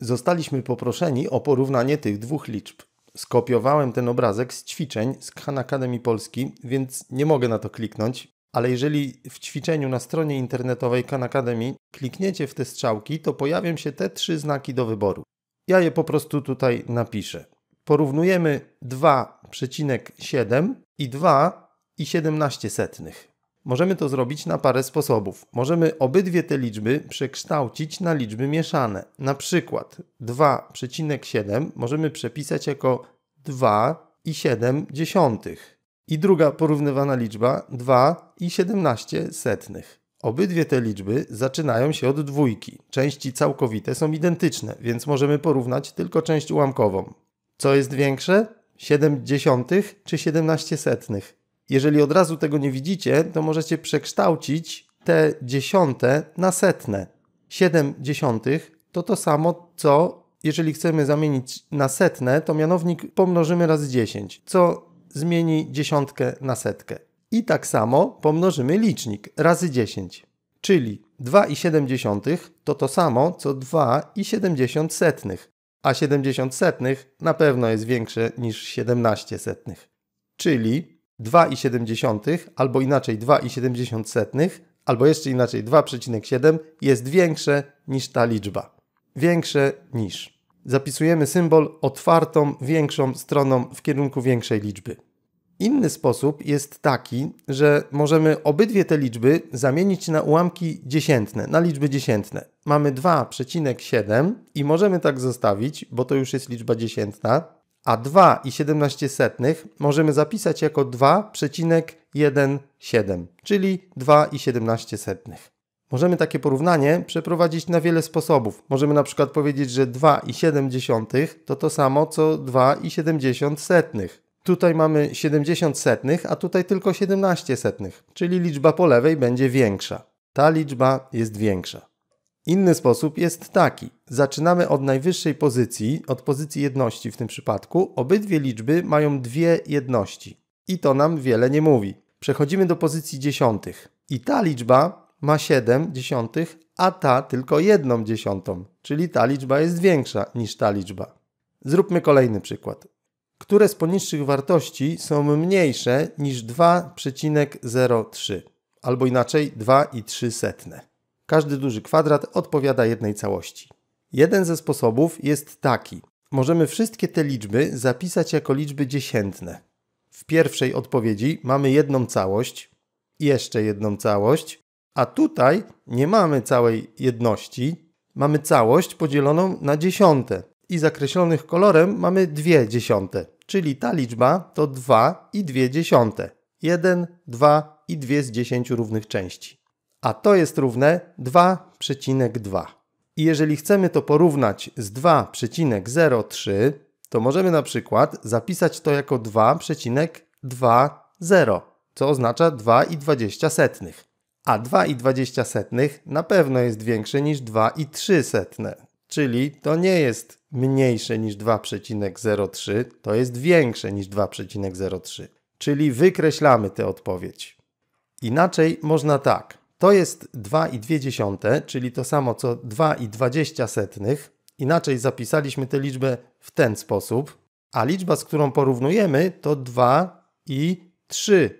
Zostaliśmy poproszeni o porównanie tych dwóch liczb. Skopiowałem ten obrazek z ćwiczeń z Khan Academy Polski, więc nie mogę na to kliknąć. Ale jeżeli w ćwiczeniu na stronie internetowej Khan Academy klikniecie w te strzałki, to pojawią się te trzy znaki do wyboru. Ja je po prostu tutaj napiszę. Porównujemy 2,7 i 2,17. i Możemy to zrobić na parę sposobów. Możemy obydwie te liczby przekształcić na liczby mieszane. Na przykład 2,7 możemy przepisać jako 2 I I druga porównywana liczba 2 i setnych. Obydwie te liczby zaczynają się od dwójki. Części całkowite są identyczne, więc możemy porównać tylko część ułamkową. Co jest większe? 7 dziesiątych czy 17 setnych? Jeżeli od razu tego nie widzicie, to możecie przekształcić te dziesiąte na setne. 7 dziesiątych to to samo, co jeżeli chcemy zamienić na setne, to mianownik pomnożymy razy 10, co zmieni dziesiątkę na setkę. I tak samo pomnożymy licznik razy 10, czyli 2,7 to to samo, co 2,70, a 70 setnych na pewno jest większe niż 17 setnych. Czyli 2,7 albo inaczej 2,7 albo jeszcze inaczej 2,7 jest większe niż ta liczba. Większe niż. Zapisujemy symbol otwartą, większą stroną w kierunku większej liczby. Inny sposób jest taki, że możemy obydwie te liczby zamienić na ułamki dziesiętne, na liczby dziesiętne. Mamy 2,7 i możemy tak zostawić, bo to już jest liczba dziesiętna, a 2,17 możemy zapisać jako 2,17, czyli 2,17. Możemy takie porównanie przeprowadzić na wiele sposobów. Możemy na przykład powiedzieć, że 2,7 to to samo co 2,70. Tutaj mamy 70 setnych, a tutaj tylko 17 setnych, czyli liczba po lewej będzie większa. Ta liczba jest większa. Inny sposób jest taki. Zaczynamy od najwyższej pozycji, od pozycji jedności w tym przypadku. Obydwie liczby mają dwie jedności i to nam wiele nie mówi. Przechodzimy do pozycji dziesiątych i ta liczba ma 7 dziesiątych, a ta tylko jedną dziesiątą, czyli ta liczba jest większa niż ta liczba. Zróbmy kolejny przykład. Które z poniższych wartości są mniejsze niż 2,03 albo inaczej 2 i setne? Każdy duży kwadrat odpowiada jednej całości. Jeden ze sposobów jest taki. Możemy wszystkie te liczby zapisać jako liczby dziesiętne. W pierwszej odpowiedzi mamy jedną całość, jeszcze jedną całość, a tutaj nie mamy całej jedności, mamy całość podzieloną na dziesiąte i zakreślonych kolorem mamy dwie dziesiąte, czyli ta liczba to 2 i 2 dziesiąte. 1, 2 i 2 z 10 równych części a to jest równe 2,2. I jeżeli chcemy to porównać z 2,03, to możemy na przykład zapisać to jako 2,20, co oznacza 2,20. A 2,20 na pewno jest większe niż 2,3, czyli to nie jest mniejsze niż 2,03, to jest większe niż 2,03. Czyli wykreślamy tę odpowiedź. Inaczej można tak. To jest 2,2, czyli to samo co 2,20. Inaczej zapisaliśmy tę liczbę w ten sposób, a liczba, z którą porównujemy, to 2,3.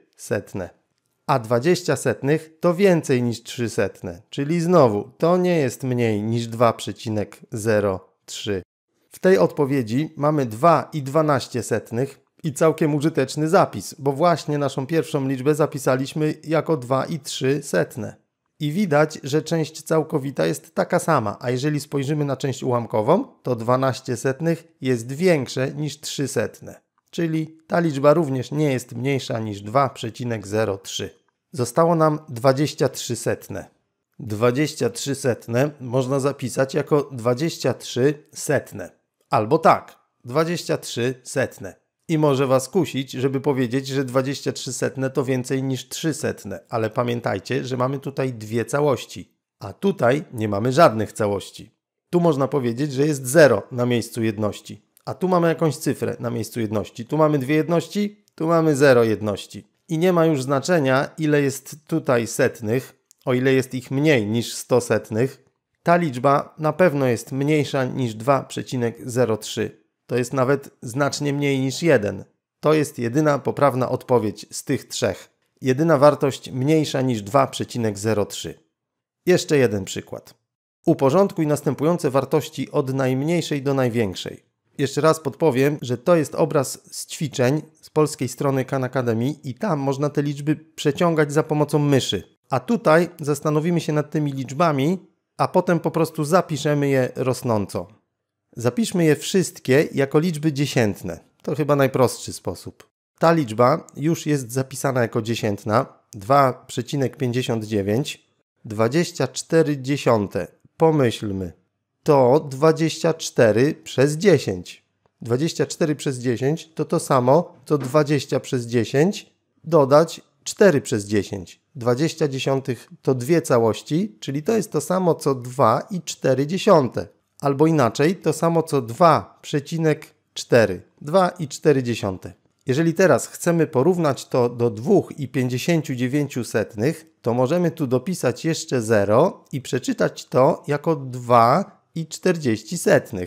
A 20 setnych to więcej niż 3 setne, czyli znowu to nie jest mniej niż 2,03. W tej odpowiedzi mamy 2,12, i całkiem użyteczny zapis, bo właśnie naszą pierwszą liczbę zapisaliśmy jako 2 i 3 setne. I widać, że część całkowita jest taka sama, a jeżeli spojrzymy na część ułamkową, to 12 setnych jest większe niż 3 setne. Czyli ta liczba również nie jest mniejsza niż 2,03. Zostało nam 23 setne. 23 setne można zapisać jako 23 setne. Albo tak, 23 setne. I może was kusić, żeby powiedzieć, że 23 setne to więcej niż 3 setne, ale pamiętajcie, że mamy tutaj dwie całości, a tutaj nie mamy żadnych całości. Tu można powiedzieć, że jest 0 na miejscu jedności, a tu mamy jakąś cyfrę na miejscu jedności. Tu mamy dwie jedności, tu mamy 0 jedności. I nie ma już znaczenia, ile jest tutaj setnych, o ile jest ich mniej niż 100 setnych, ta liczba na pewno jest mniejsza niż 2,03 to jest nawet znacznie mniej niż 1. To jest jedyna poprawna odpowiedź z tych trzech. Jedyna wartość mniejsza niż 2,03. Jeszcze jeden przykład. Uporządkuj następujące wartości od najmniejszej do największej. Jeszcze raz podpowiem, że to jest obraz z ćwiczeń z polskiej strony Khan Academy i tam można te liczby przeciągać za pomocą myszy. A tutaj zastanowimy się nad tymi liczbami, a potem po prostu zapiszemy je rosnąco. Zapiszmy je wszystkie jako liczby dziesiętne. To chyba najprostszy sposób. Ta liczba już jest zapisana jako dziesiętna 2,59 24 dziesiąte. Pomyślmy. To 24 przez 10. 24 przez 10 to to samo, co 20 przez 10 dodać 4 przez 10. 20 dziesiątych to dwie całości, czyli to jest to samo, co 2 i 4 dziesiąte. Albo inaczej, to samo co 2,4. 2,4. Jeżeli teraz chcemy porównać to do 2,59, to możemy tu dopisać jeszcze 0 i przeczytać to jako 2,40.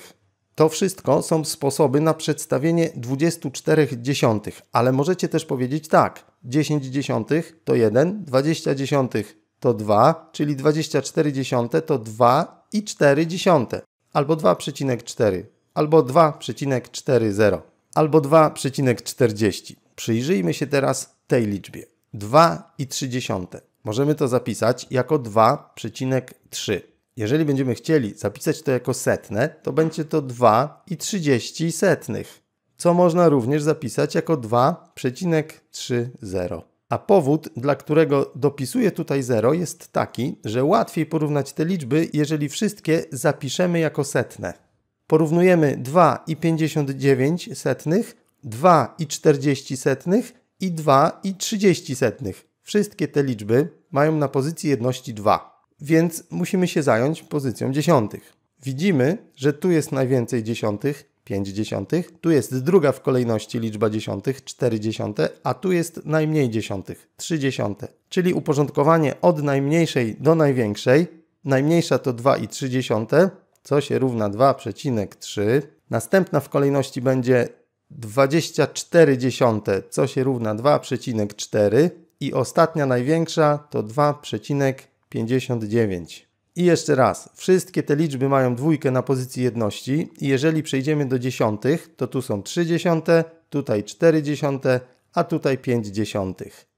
To wszystko są sposoby na przedstawienie 24 dziesiątych, ale możecie też powiedzieć tak. 10 dziesiątych to 1, 20 dziesiątych to 2, czyli 24 dziesiąte to 2 i 4 dziesiąte albo 2,4, albo 2,40, albo 2,40. Przyjrzyjmy się teraz tej liczbie. 2,3. Możemy to zapisać jako 2,3. Jeżeli będziemy chcieli zapisać to jako setne, to będzie to 2,30 setnych, co można również zapisać jako 2,30. A powód, dla którego dopisuję tutaj 0 jest taki, że łatwiej porównać te liczby, jeżeli wszystkie zapiszemy jako setne. Porównujemy 2,59 setnych, 2,40 setnych i 2,30 setnych. Wszystkie te liczby mają na pozycji jedności 2, więc musimy się zająć pozycją dziesiątych. Widzimy, że tu jest najwięcej dziesiątych, 5 dziesiątych, tu jest druga w kolejności liczba dziesiątych, 4 dziesiąte, a tu jest najmniej dziesiątych, 3 dziesiąte. Czyli uporządkowanie od najmniejszej do największej, najmniejsza to 2 i 3 dziesiąte, co się równa 2,3. Następna w kolejności będzie 24 dziesiąte, co się równa 2,4 i ostatnia największa to 2,59. I jeszcze raz, wszystkie te liczby mają dwójkę na pozycji jedności i jeżeli przejdziemy do dziesiątych, to tu są trzy dziesiąte, tutaj cztery dziesiąte, a tutaj pięć dziesiątych.